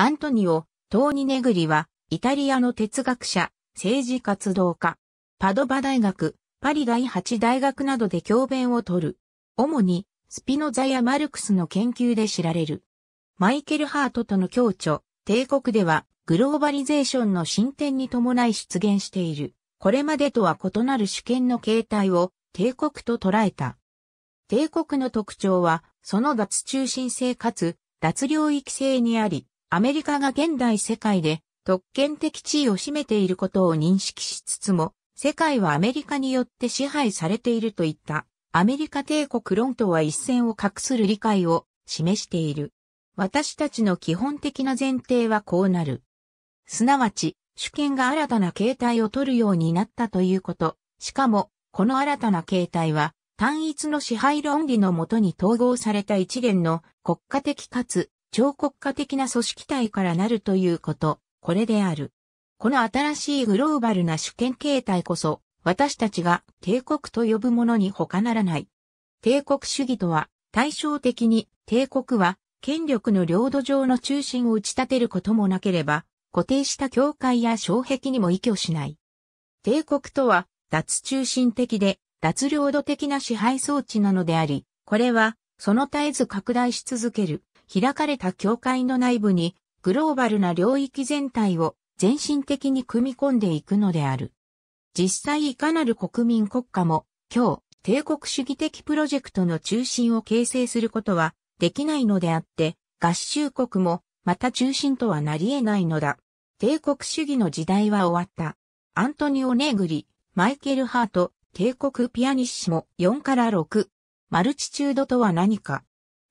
アントニオ・トーニネグリは、イタリアの哲学者、政治活動家、パドバ大学、パリ第8大学などで教鞭をとる。主に、スピノザやマルクスの研究で知られる。マイケル・ハートとの共著、帝国では、グローバリゼーションの進展に伴い出現している。これまでとは異なる主権の形態を帝国と捉えた。帝国の特徴は、その脱中心性かつ、脱領域性にあり、アメリカが現代世界で特権的地位を占めていることを認識しつつも、世界はアメリカによって支配されているといったアメリカ帝国論とは一線を画する理解を示している。私たちの基本的な前提はこうなる。すなわち、主権が新たな形態を取るようになったということ。しかも、この新たな形態は、単一の支配論理のもとに統合された一連の国家的かつ超国家的な組織体からなるということ、これである。この新しいグローバルな主権形態こそ、私たちが帝国と呼ぶものに他ならない。帝国主義とは、対照的に帝国は権力の領土上の中心を打ち立てることもなければ、固定した境界や障壁にも依拠しない。帝国とは、脱中心的で、脱領土的な支配装置なのであり、これは、その絶えず拡大し続ける、開かれた教会の内部にグローバルな領域全体を全身的に組み込んでいくのである。実際いかなる国民国家も今日帝国主義的プロジェクトの中心を形成することはできないのであって合衆国もまた中心とはなり得ないのだ。帝国主義の時代は終わった。アントニオ・ネグリ、マイケル・ハート、帝国ピアニッシモ4から6。マルチチュードとは何か。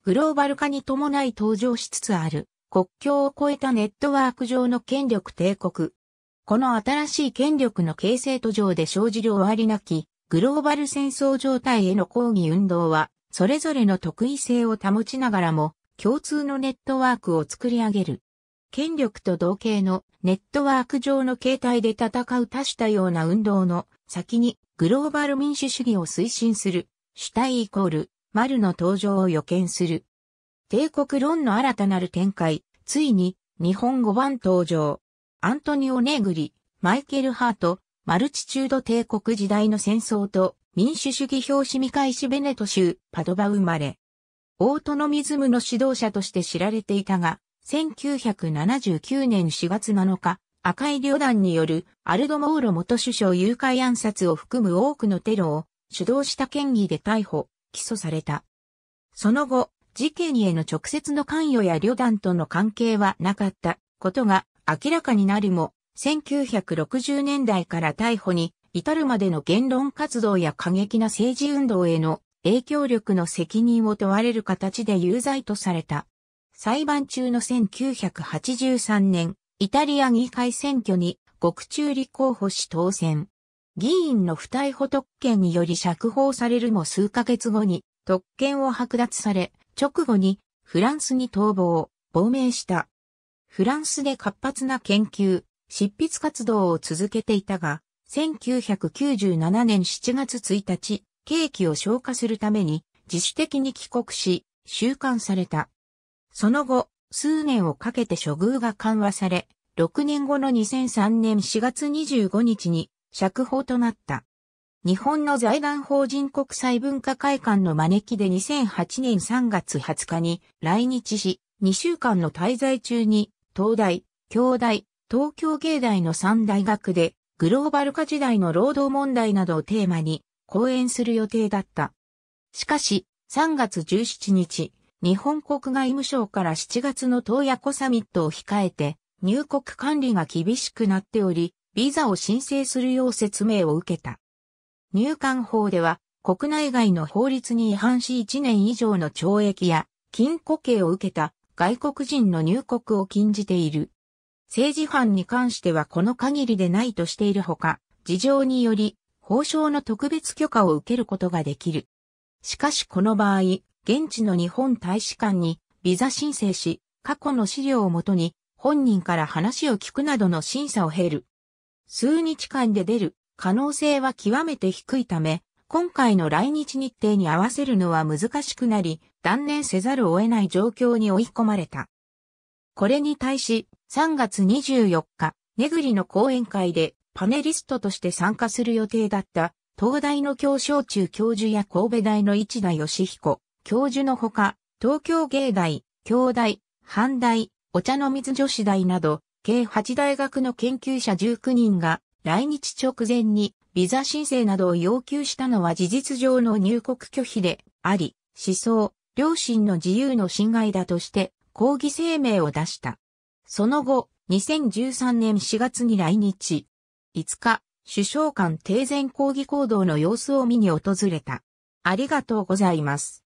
グローバル化に伴い登場しつつある国境を越えたネットワーク上の権力帝国。この新しい権力の形成途上で生じる終わりなきグローバル戦争状態への抗議運動は、それぞれの特異性を保ちながらも、共通のネットワークを作り上げる。権力と同型のネットワーク上の形態で戦う多種多様な運動の先にグローバル民主主義を推進する主体イコール丸の登場を予見する。帝国論の新たなる展開、ついに、日本語版登場。アントニオ・ネグリ、マイケル・ハート、マルチチュード帝国時代の戦争と民主主義表紙見返しベネト州、パドバ生まれ。オートノミズムの指導者として知られていたが、1979年4月7日、赤い旅団によるアルドモーロ元首相誘拐暗殺を含む多くのテロを主導した嫌疑で逮捕、起訴された。その後、事件への直接の関与や旅団との関係はなかったことが明らかになるも、1960年代から逮捕に至るまでの言論活動や過激な政治運動への影響力の責任を問われる形で有罪とされた。裁判中の1983年、イタリア議会選挙に獄中立候補し当選。議員の不逮捕特権により釈放されるも数ヶ月後に特権を剥奪され、直後にフランスに逃亡、亡命した。フランスで活発な研究、執筆活動を続けていたが、1997年7月1日、刑期を消化するために自主的に帰国し、収監された。その後、数年をかけて処遇が緩和され、6年後の2003年4月25日に釈放となった。日本の財団法人国際文化会館の招きで2008年3月20日に来日し、2週間の滞在中に、東大、京大、東京芸大の3大学で、グローバル化時代の労働問題などをテーマに、講演する予定だった。しかし、3月17日、日本国外務省から7月の東野湖サミットを控えて、入国管理が厳しくなっており、ビザを申請するよう説明を受けた。入管法では、国内外の法律に違反し1年以上の懲役や禁錮刑を受けた外国人の入国を禁じている。政治犯に関してはこの限りでないとしているほか、事情により法省の特別許可を受けることができる。しかしこの場合、現地の日本大使館にビザ申請し、過去の資料をもとに本人から話を聞くなどの審査を経る数日間で出る可能性は極めて低いため、今回の来日日程に合わせるのは難しくなり、断念せざるを得ない状況に追い込まれた。これに対し、3月24日、ネグリの講演会でパネリストとして参加する予定だった、東大の教小中教授や神戸大の市田義彦、教授のほか、東京芸大、京大、阪大、お茶の水女子大など、計8大学の研究者19人が来日直前にビザ申請などを要求したのは事実上の入国拒否であり、思想、両親の自由の侵害だとして抗議声明を出した。その後、2013年4月に来日。5日、首相官定前抗議行動の様子を見に訪れた。ありがとうございます。